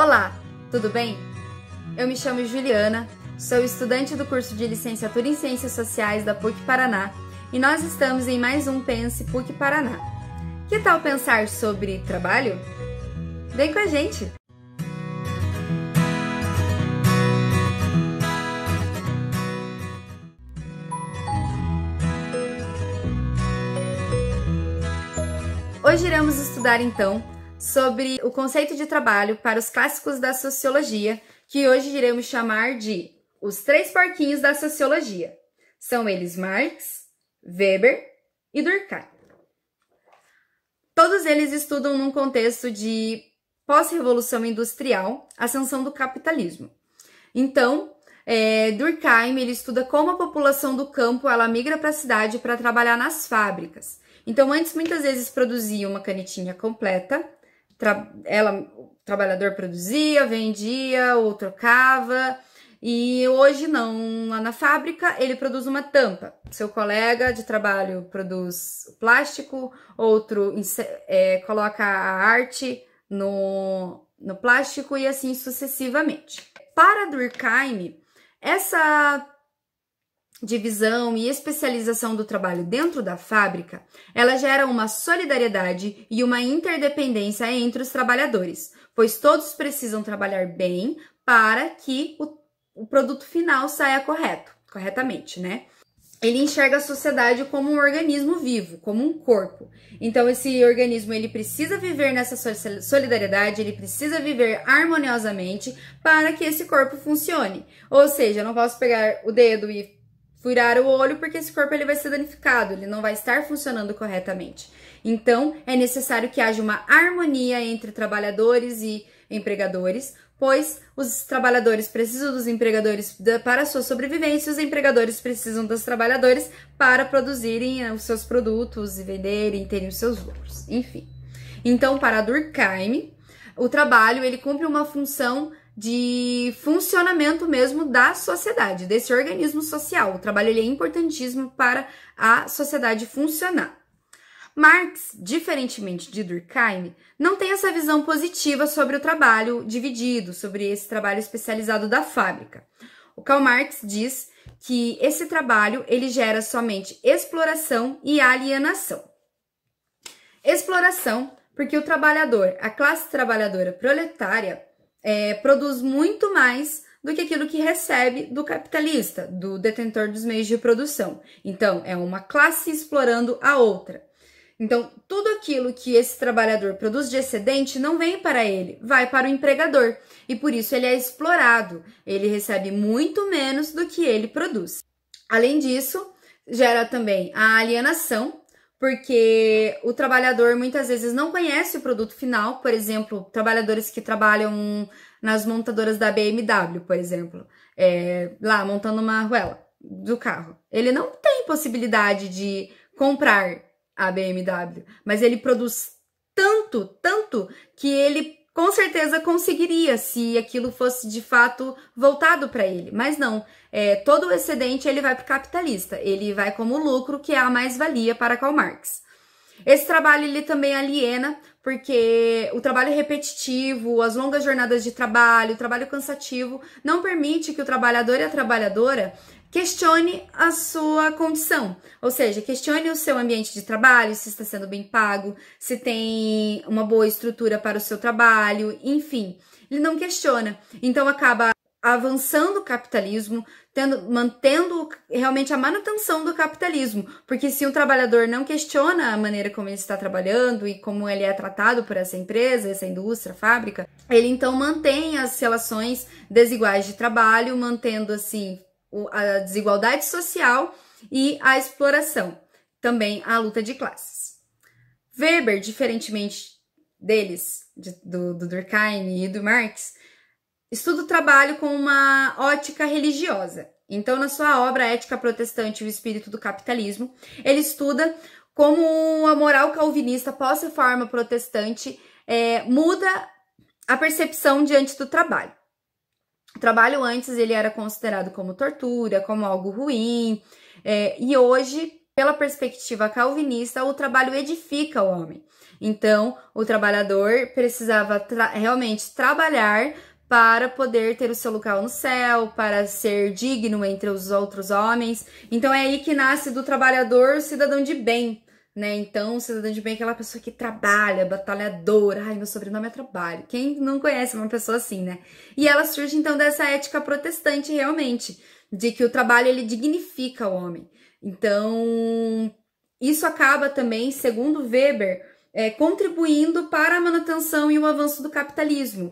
Olá, tudo bem? Eu me chamo Juliana, sou estudante do curso de Licenciatura em Ciências Sociais da PUC Paraná e nós estamos em mais um Pense PUC Paraná. Que tal pensar sobre trabalho? Vem com a gente! Hoje iremos estudar então sobre o conceito de trabalho para os clássicos da sociologia, que hoje iremos chamar de Os Três Porquinhos da Sociologia. São eles Marx, Weber e Durkheim. Todos eles estudam num contexto de pós-revolução industrial, ascensão do capitalismo. Então, é, Durkheim ele estuda como a população do campo ela migra para a cidade para trabalhar nas fábricas. Então, antes muitas vezes produzia uma canetinha completa, tra ela, o trabalhador produzia, vendia ou trocava. E hoje não, lá na fábrica ele produz uma tampa. Seu colega de trabalho produz plástico, outro é, coloca a arte no, no plástico e assim sucessivamente. Para Durkheim, essa divisão e especialização do trabalho dentro da fábrica, ela gera uma solidariedade e uma interdependência entre os trabalhadores, pois todos precisam trabalhar bem para que o, o produto final saia correto, corretamente, né? Ele enxerga a sociedade como um organismo vivo, como um corpo. Então esse organismo ele precisa viver nessa solidariedade, ele precisa viver harmoniosamente para que esse corpo funcione. Ou seja, eu não posso pegar o dedo e furar o olho porque esse corpo ele vai ser danificado, ele não vai estar funcionando corretamente. Então, é necessário que haja uma harmonia entre trabalhadores e empregadores, pois os trabalhadores precisam dos empregadores para a sua sobrevivência, os empregadores precisam dos trabalhadores para produzirem eh, os seus produtos e venderem, terem os seus lucros, enfim. Então, para Durkheim, o trabalho ele cumpre uma função de funcionamento mesmo da sociedade, desse organismo social. O trabalho ele é importantíssimo para a sociedade funcionar. Marx, diferentemente de Durkheim, não tem essa visão positiva sobre o trabalho dividido, sobre esse trabalho especializado da fábrica. O Karl Marx diz que esse trabalho ele gera somente exploração e alienação. Exploração, porque o trabalhador, a classe trabalhadora proletária, é, produz muito mais do que aquilo que recebe do capitalista, do detentor dos meios de produção. Então, é uma classe explorando a outra. Então, tudo aquilo que esse trabalhador produz de excedente não vem para ele, vai para o empregador. E por isso ele é explorado, ele recebe muito menos do que ele produz. Além disso, gera também a alienação, porque o trabalhador muitas vezes não conhece o produto final, por exemplo, trabalhadores que trabalham nas montadoras da BMW, por exemplo, é, lá montando uma arruela do carro. Ele não tem possibilidade de comprar a BMW, mas ele produz tanto, tanto que ele com certeza conseguiria se aquilo fosse de fato voltado para ele. Mas não, é, todo o excedente ele vai para o capitalista, ele vai como lucro, que é a mais-valia para Karl Marx. Esse trabalho ele também aliena, porque o trabalho repetitivo, as longas jornadas de trabalho, o trabalho cansativo, não permite que o trabalhador e a trabalhadora Questione a sua condição, ou seja, questione o seu ambiente de trabalho, se está sendo bem pago, se tem uma boa estrutura para o seu trabalho, enfim. Ele não questiona, então acaba avançando o capitalismo, tendo, mantendo realmente a manutenção do capitalismo, porque se um trabalhador não questiona a maneira como ele está trabalhando e como ele é tratado por essa empresa, essa indústria, fábrica, ele então mantém as relações desiguais de trabalho, mantendo assim a desigualdade social e a exploração, também a luta de classes. Weber, diferentemente deles, de, do, do Durkheim e do Marx, estuda o trabalho com uma ótica religiosa. Então, na sua obra Ética Protestante e o Espírito do Capitalismo, ele estuda como a moral calvinista pós-reforma protestante é, muda a percepção diante do trabalho. O trabalho antes ele era considerado como tortura, como algo ruim, é, e hoje, pela perspectiva calvinista, o trabalho edifica o homem. Então, o trabalhador precisava tra realmente trabalhar para poder ter o seu local no céu, para ser digno entre os outros homens. Então é aí que nasce do trabalhador cidadão de bem, né? Então, cidadão de bem é aquela pessoa que trabalha, batalhadora. Ai, meu sobrenome é trabalho. Quem não conhece uma pessoa assim, né? E ela surge então dessa ética protestante realmente, de que o trabalho ele dignifica o homem. Então, isso acaba também, segundo Weber, é, contribuindo para a manutenção e o avanço do capitalismo,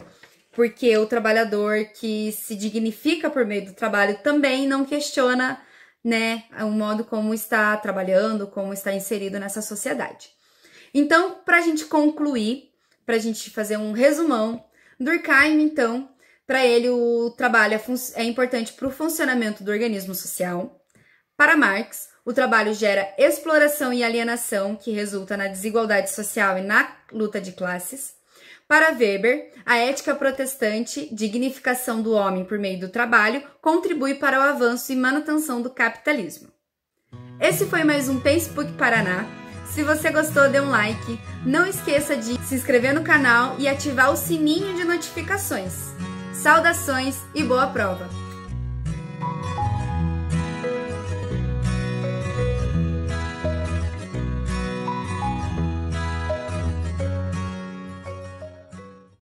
porque o trabalhador que se dignifica por meio do trabalho também não questiona né, o é modo como está trabalhando, como está inserido nessa sociedade. Então, para a gente concluir, para a gente fazer um resumão, Durkheim, então, para ele o trabalho é, é importante para o funcionamento do organismo social. Para Marx, o trabalho gera exploração e alienação, que resulta na desigualdade social e na luta de classes. Para Weber, a ética protestante, dignificação do homem por meio do trabalho, contribui para o avanço e manutenção do capitalismo. Esse foi mais um Facebook Paraná. Se você gostou, dê um like. Não esqueça de se inscrever no canal e ativar o sininho de notificações. Saudações e boa prova!